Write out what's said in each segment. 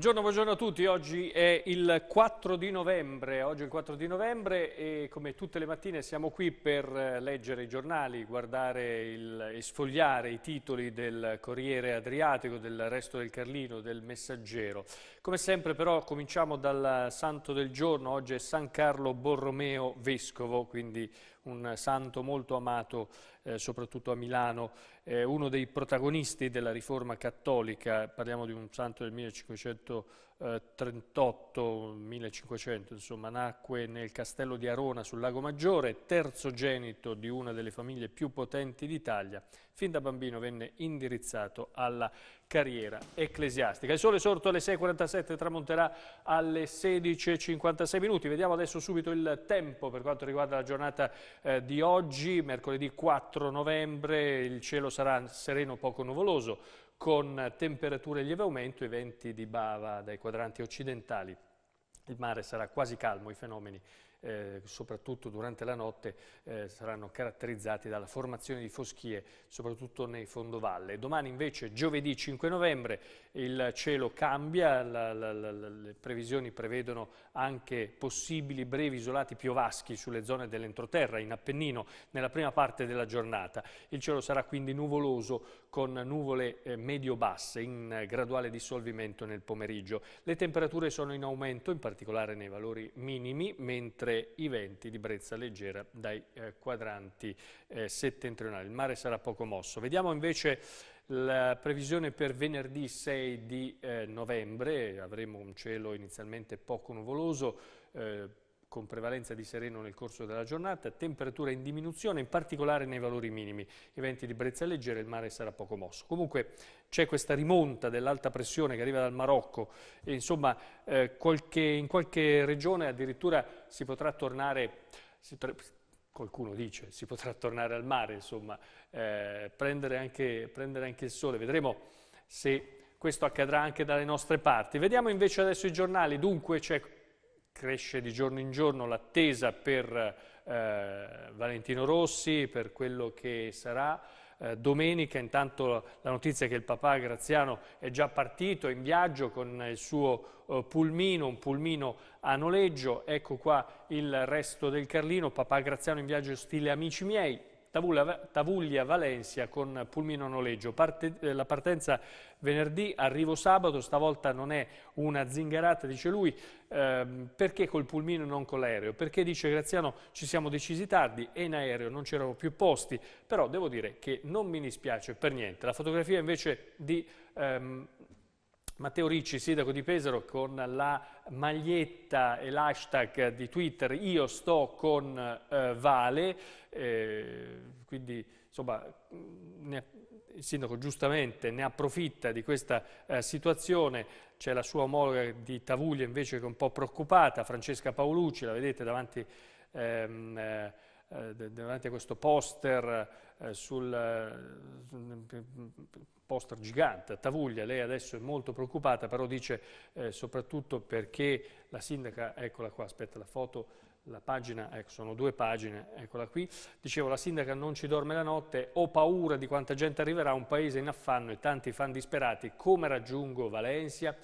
Buongiorno, buongiorno, a tutti, oggi è il 4 di novembre, oggi è il 4 di novembre e come tutte le mattine siamo qui per eh, leggere i giornali, guardare il, e sfogliare i titoli del Corriere Adriatico, del Resto del Carlino, del Messaggero. Come sempre però cominciamo dal santo del giorno, oggi è San Carlo Borromeo Vescovo, quindi un santo molto amato eh, soprattutto a Milano, eh, uno dei protagonisti della riforma cattolica, parliamo di un santo del 1500 38, eh, 1500, insomma, nacque nel castello di Arona sul Lago Maggiore, terzogenito di una delle famiglie più potenti d'Italia. Fin da bambino venne indirizzato alla carriera ecclesiastica. Il sole sorto alle 6.47 tramonterà alle 16.56 minuti. Vediamo adesso subito il tempo per quanto riguarda la giornata eh, di oggi, mercoledì 4 novembre. Il cielo sarà sereno, poco nuvoloso con temperature in lieve aumento e venti di bava dai quadranti occidentali. Il mare sarà quasi calmo, i fenomeni eh, soprattutto durante la notte, eh, saranno caratterizzati dalla formazione di foschie, soprattutto nei fondovalle. Domani invece, giovedì 5 novembre, il cielo cambia, la, la, la, le previsioni prevedono anche possibili brevi isolati piovaschi sulle zone dell'entroterra, in Appennino, nella prima parte della giornata. Il cielo sarà quindi nuvoloso con nuvole eh, medio-basse in graduale dissolvimento nel pomeriggio. Le temperature sono in aumento, in particolare nei valori minimi, mentre mentre i venti di brezza leggera dai eh, quadranti eh, settentrionali. Il mare sarà poco mosso. Vediamo invece la previsione per venerdì 6 di eh, novembre, avremo un cielo inizialmente poco nuvoloso, eh, con prevalenza di sereno nel corso della giornata, temperatura in diminuzione, in particolare nei valori minimi. I venti di brezza leggera il mare sarà poco mosso. Comunque c'è questa rimonta dell'alta pressione che arriva dal Marocco e insomma eh, qualche, in qualche regione addirittura si potrà tornare... Si qualcuno dice, si potrà tornare al mare, insomma, eh, prendere, anche, prendere anche il sole. Vedremo se questo accadrà anche dalle nostre parti. Vediamo invece adesso i giornali, dunque c'è cresce di giorno in giorno l'attesa per eh, Valentino Rossi, per quello che sarà. Eh, domenica intanto la notizia è che il papà Graziano è già partito in viaggio con il suo eh, pulmino, un pulmino a noleggio. Ecco qua il resto del Carlino, papà Graziano in viaggio stile amici miei. Tavuglia-Valencia con pulmino noleggio. Parte, eh, la partenza venerdì, arrivo sabato, stavolta non è una zingarata, dice lui, eh, perché col pulmino e non con l'aereo? Perché dice Graziano ci siamo decisi tardi e in aereo non c'erano più posti, però devo dire che non mi dispiace per niente. La fotografia invece di... Ehm, Matteo Ricci, sindaco di Pesaro, con la maglietta e l'hashtag di Twitter Io sto con eh, Vale, eh, quindi insomma mm, ne, il sindaco giustamente ne approfitta di questa eh, situazione, c'è la sua omologa di Tavuglia invece che è un po' preoccupata, Francesca Paolucci, la vedete davanti... Ehm, eh, eh, davanti a questo poster, eh, sul eh, poster gigante Tavuglia, lei adesso è molto preoccupata, però dice eh, soprattutto perché la sindaca, eccola qua, aspetta la foto, la pagina, ecco, sono due pagine, eccola qui, dicevo la sindaca non ci dorme la notte, ho paura di quanta gente arriverà, un paese in affanno e tanti fan disperati, come raggiungo Valencia?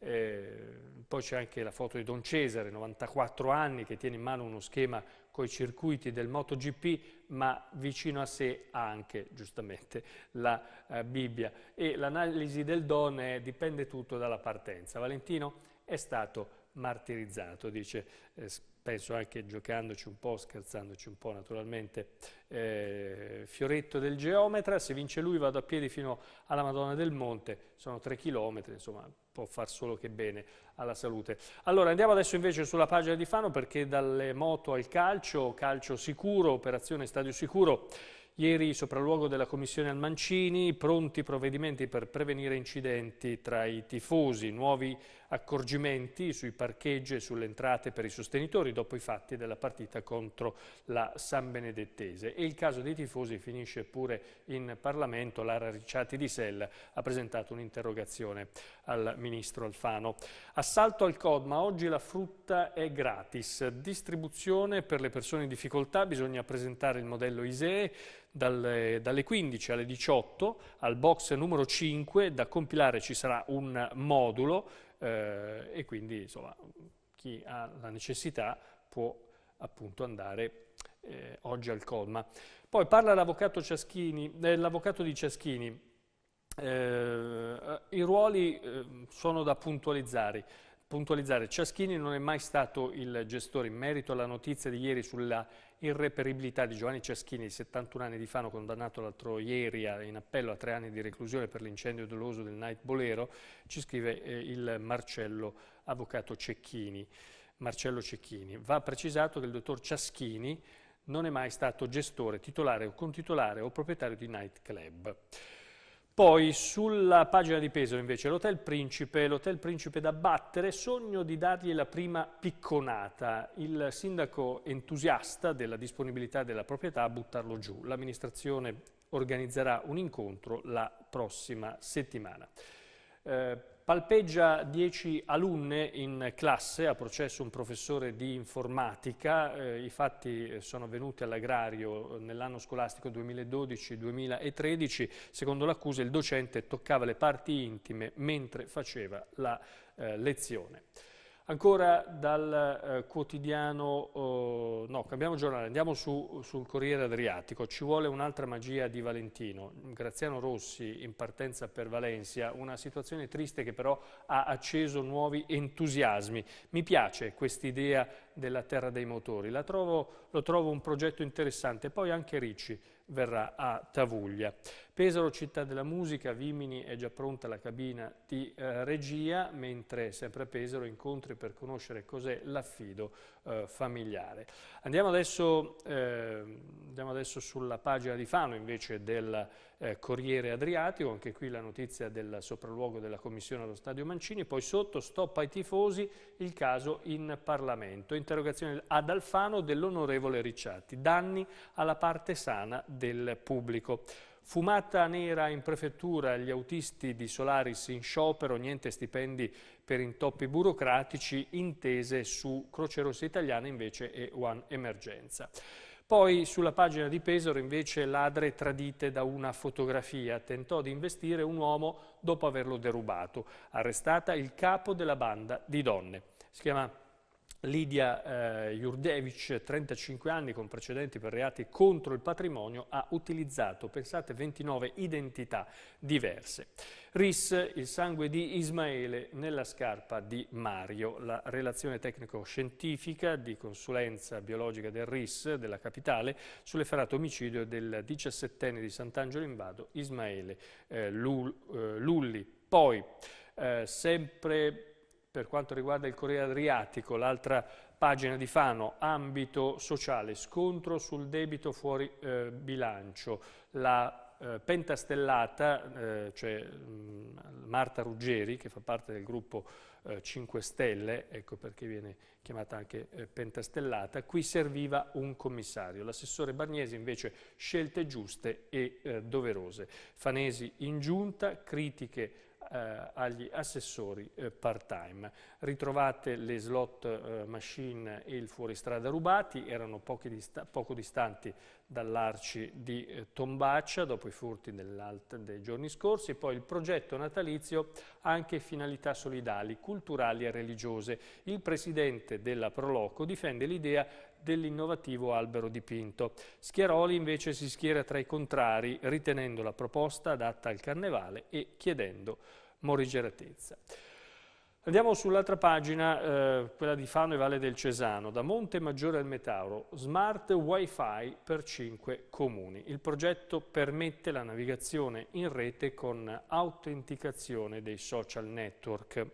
Eh, poi c'è anche la foto di Don Cesare, 94 anni, che tiene in mano uno schema i circuiti del MotoGP, ma vicino a sé anche, giustamente, la eh, Bibbia. E l'analisi del Don è, eh, dipende tutto dalla partenza. Valentino è stato martirizzato, dice, eh, penso anche giocandoci un po', scherzandoci un po' naturalmente, eh, Fioretto del Geometra, se vince lui vado a piedi fino alla Madonna del Monte, sono tre chilometri, insomma può far solo che bene alla salute. Allora andiamo adesso invece sulla pagina di Fano perché dalle moto al calcio, calcio sicuro, operazione stadio sicuro, Ieri sopralluogo della Commissione al Mancini, pronti provvedimenti per prevenire incidenti tra i tifosi, nuovi accorgimenti sui parcheggi e sulle entrate per i sostenitori dopo i fatti della partita contro la San Benedettese. E il caso dei tifosi finisce pure in Parlamento. Lara Ricciati di Sella ha presentato un'interrogazione al Ministro Alfano. Assalto al CODMA, oggi la frutta è gratis. Distribuzione per le persone in difficoltà, bisogna presentare il modello ISEE dalle, dalle 15 alle 18 al box numero 5 da compilare ci sarà un modulo eh, e quindi insomma chi ha la necessità può appunto andare eh, oggi al Colma. Poi parla l'avvocato, eh, di Ciaschini, eh, i ruoli eh, sono da puntualizzare puntualizzare, Ciaschini non è mai stato il gestore in merito alla notizia di ieri sulla irreperibilità di Giovanni Ciaschini, 71 anni di Fano, condannato l'altro ieri in appello a tre anni di reclusione per l'incendio doloso del Night Bolero, ci scrive eh, il Marcello, avvocato Cecchini. Marcello Cecchini. Va precisato che il dottor Ciaschini non è mai stato gestore, titolare o contitolare o proprietario di Night Club. Poi sulla pagina di peso invece l'Hotel Principe, l'Hotel Principe da battere, sogno di dargli la prima picconata. Il sindaco entusiasta della disponibilità della proprietà a buttarlo giù. L'amministrazione organizzerà un incontro la prossima settimana. Eh, Palpeggia 10 alunne in classe, ha processo un professore di informatica, eh, i fatti eh, sono venuti all'agrario eh, nell'anno scolastico 2012-2013, secondo l'accusa il docente toccava le parti intime mentre faceva la eh, lezione. Ancora dal eh, quotidiano, eh, no, cambiamo giornale, andiamo su, sul Corriere Adriatico. Ci vuole un'altra magia di Valentino. Graziano Rossi in partenza per Valencia, una situazione triste che però ha acceso nuovi entusiasmi. Mi piace quest'idea della terra dei motori. Trovo, lo trovo un progetto interessante. Poi anche Ricci verrà a Tavuglia. Pesaro, città della musica, Vimini è già pronta la cabina di eh, regia, mentre sempre a Pesaro incontri per conoscere cos'è l'affido eh, familiare. Andiamo adesso, eh, andiamo adesso, sulla pagina di Fano invece del eh, Corriere Adriatico, anche qui la notizia del sopralluogo della Commissione allo Stadio Mancini, poi sotto stop ai tifosi il caso in Parlamento, interrogazione ad Alfano dell'onorevole Ricciatti, danni alla parte sana del pubblico. Fumata nera in prefettura, gli autisti di Solaris in sciopero, niente stipendi per intoppi burocratici, intese su Croce Rossa Italiana invece e One Emergenza. Poi sulla pagina di Pesaro invece ladre tradite da una fotografia, tentò di investire un uomo dopo averlo derubato, arrestata il capo della banda di donne. Si chiama Lidia eh, Jurdevic, 35 anni con precedenti per reati contro il patrimonio, ha utilizzato, pensate, 29 identità diverse. RIS, il sangue di Ismaele nella scarpa di Mario, la relazione tecnico-scientifica di consulenza biologica del RIS della capitale sull'efferato omicidio del 17enne di Sant'Angelo in Vado, Ismaele eh, eh Lulli. Poi, eh, sempre per quanto riguarda il Corriere Adriatico, l'altra pagina di Fano, ambito sociale, scontro sul debito fuori eh, bilancio, la eh, pentastellata, eh, cioè mh, mm, Marta Ruggeri che fa parte del gruppo 5 eh, Stelle, ecco perché viene chiamata anche eh, pentastellata, qui serviva un commissario, l'assessore Barniesi invece scelte giuste e eh, doverose, Fanesi in giunta, critiche eh, agli assessori eh, part-time. Ritrovate le slot eh, machine e il fuoristrada rubati, erano dista poco distanti dall'arci di eh, Tombaccia dopo i furti dei giorni scorsi poi il progetto natalizio ha anche finalità solidali, culturali e religiose. Il presidente della Proloco difende l'idea dell'innovativo albero dipinto. Schiaroli invece si schiera tra i contrari, ritenendo la proposta adatta al carnevale e chiedendo morigeratezza. Andiamo sull'altra pagina, eh, quella di Fano e Valle del Cesano, da Monte Maggiore al Metauro, smart wifi per 5 comuni. Il progetto permette la navigazione in rete con autenticazione dei social network.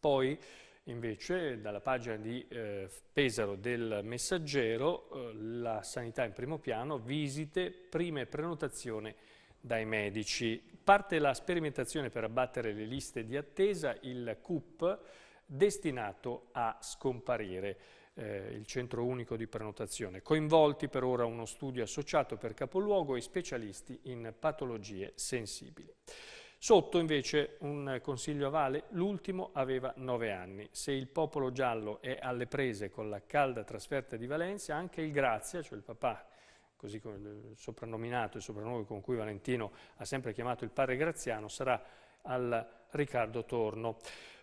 Poi Invece dalla pagina di eh, Pesaro del Messaggero eh, la sanità in primo piano, visite, prime prenotazioni dai medici. Parte la sperimentazione per abbattere le liste di attesa, il CUP destinato a scomparire. Eh, il centro unico di prenotazione. Coinvolti per ora uno studio associato per capoluogo e specialisti in patologie sensibili. Sotto invece un consiglio avale, l'ultimo aveva nove anni. Se il popolo giallo è alle prese con la calda trasferta di Valencia, anche il Grazia, cioè il papà, così come soprannominato e soprannome con cui Valentino ha sempre chiamato il padre Graziano, sarà al Riccardo Torno.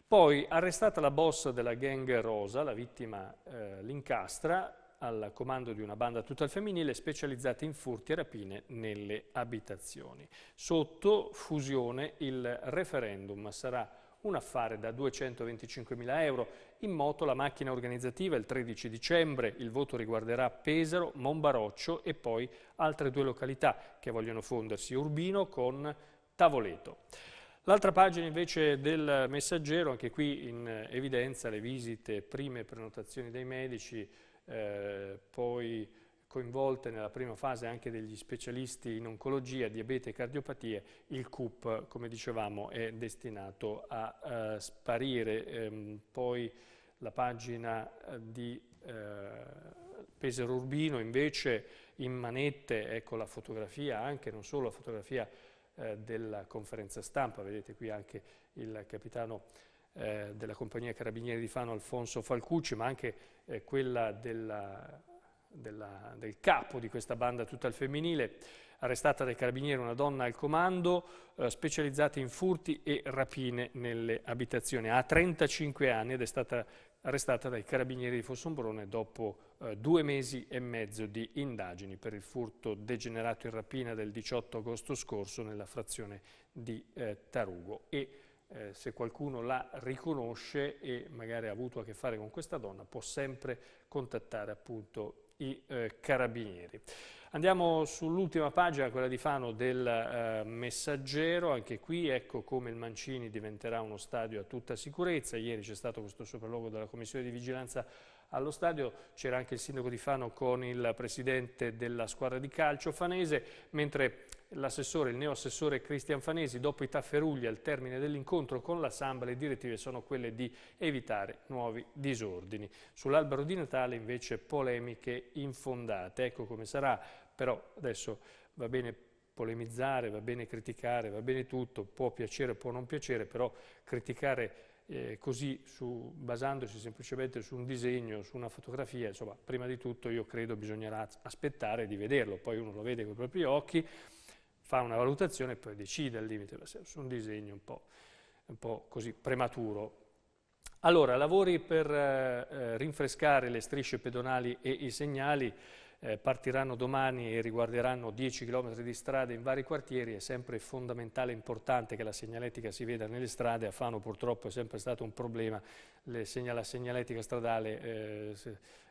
Poi, arrestata la boss della gang Rosa, la vittima eh, l'incastra, al comando di una banda tutta al femminile specializzata in furti e rapine nelle abitazioni. Sotto fusione il referendum sarà un affare da 225.000 euro. In moto la macchina organizzativa il 13 dicembre, il voto riguarderà Pesaro, Monbaroccio e poi altre due località che vogliono fondersi, Urbino con Tavoleto. L'altra pagina invece del messaggero, anche qui in evidenza le visite, prime prenotazioni dei medici, eh, poi coinvolte nella prima fase anche degli specialisti in oncologia, diabete e cardiopatie, il CUP, come dicevamo, è destinato a eh, sparire. Ehm, poi la pagina eh, di eh, Pesaro Urbino invece in manette, ecco la fotografia anche, non solo la fotografia eh, della conferenza stampa, vedete qui anche il capitano eh, della compagnia Carabinieri di Fano Alfonso Falcucci, ma anche eh, quella della, della, del capo di questa banda tutta al femminile, arrestata dai carabinieri una donna al comando eh, specializzata in furti e rapine nelle abitazioni. Ha 35 anni ed è stata arrestata dai carabinieri di Fossombrone dopo eh, due mesi e mezzo di indagini per il furto degenerato in rapina del 18 agosto scorso nella frazione di eh, Tarugo. E eh, se qualcuno la riconosce e magari ha avuto a che fare con questa donna, può sempre contattare appunto i eh, carabinieri. Andiamo sull'ultima pagina, quella di Fano, del eh, Messaggero, anche qui ecco come il Mancini diventerà uno stadio a tutta sicurezza, ieri c'è stato questo sopralluogo della Commissione di Vigilanza allo stadio, c'era anche il sindaco di Fano con il presidente della squadra di calcio fanese, mentre L'assessore, il neoassessore Cristian Fanesi, dopo i tafferugli al termine dell'incontro con la Samba, le direttive sono quelle di evitare nuovi disordini. Sull'albero di Natale invece polemiche infondate. Ecco come sarà, però adesso va bene polemizzare, va bene criticare, va bene tutto, può piacere, può non piacere, però criticare eh, così su, basandosi semplicemente su un disegno, su una fotografia, insomma, prima di tutto io credo bisognerà aspettare di vederlo, poi uno lo vede con i propri occhi, fa una valutazione e poi decide al limite della SEUS, un disegno un po', un po così prematuro. Allora, lavori per eh, eh, rinfrescare le strisce pedonali e i segnali eh, partiranno domani e riguarderanno 10 km di strade in vari quartieri, è sempre fondamentale e importante che la segnaletica si veda nelle strade, a Fano purtroppo è sempre stato un problema, le, la segnaletica stradale eh,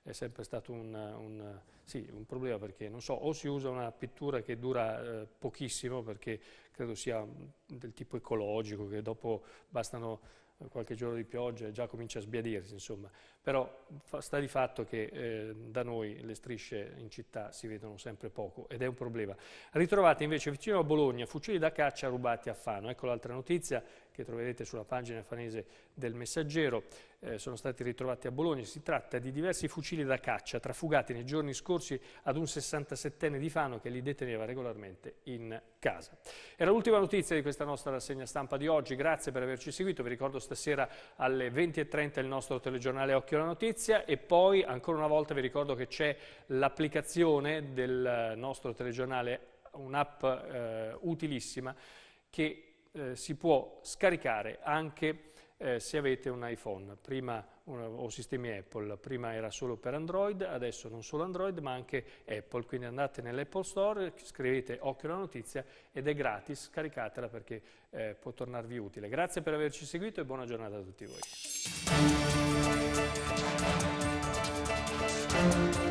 è sempre stato un, un, sì, un, problema perché non so, o si usa una pittura che dura eh, pochissimo perché credo sia del tipo ecologico che dopo bastano eh, qualche giorno di pioggia e già comincia a sbiadirsi insomma, però fa, sta di fatto che eh, da noi le strisce in città si vedono sempre poco ed è un problema. Ritrovate invece vicino a Bologna fucili da caccia rubati a Fano, ecco l'altra notizia che troverete sulla pagina fanese del Messaggero eh, sono stati ritrovati a Bologna. Si tratta di diversi fucili da caccia trafugati nei giorni scorsi ad un 67enne di Fano che li deteneva regolarmente in casa. Era l'ultima notizia di questa nostra rassegna stampa di oggi. Grazie per averci seguito. Vi ricordo stasera alle 20.30 il nostro telegiornale Occhio alla Notizia e poi ancora una volta vi ricordo che c'è l'applicazione del nostro telegiornale un'app eh, utilissima che eh, si può scaricare anche eh, se avete un iPhone prima, o sistemi Apple, prima era solo per Android, adesso non solo Android ma anche Apple, quindi andate nell'Apple Store, scrivete occhio alla notizia ed è gratis, scaricatela perché eh, può tornarvi utile. Grazie per averci seguito e buona giornata a tutti voi.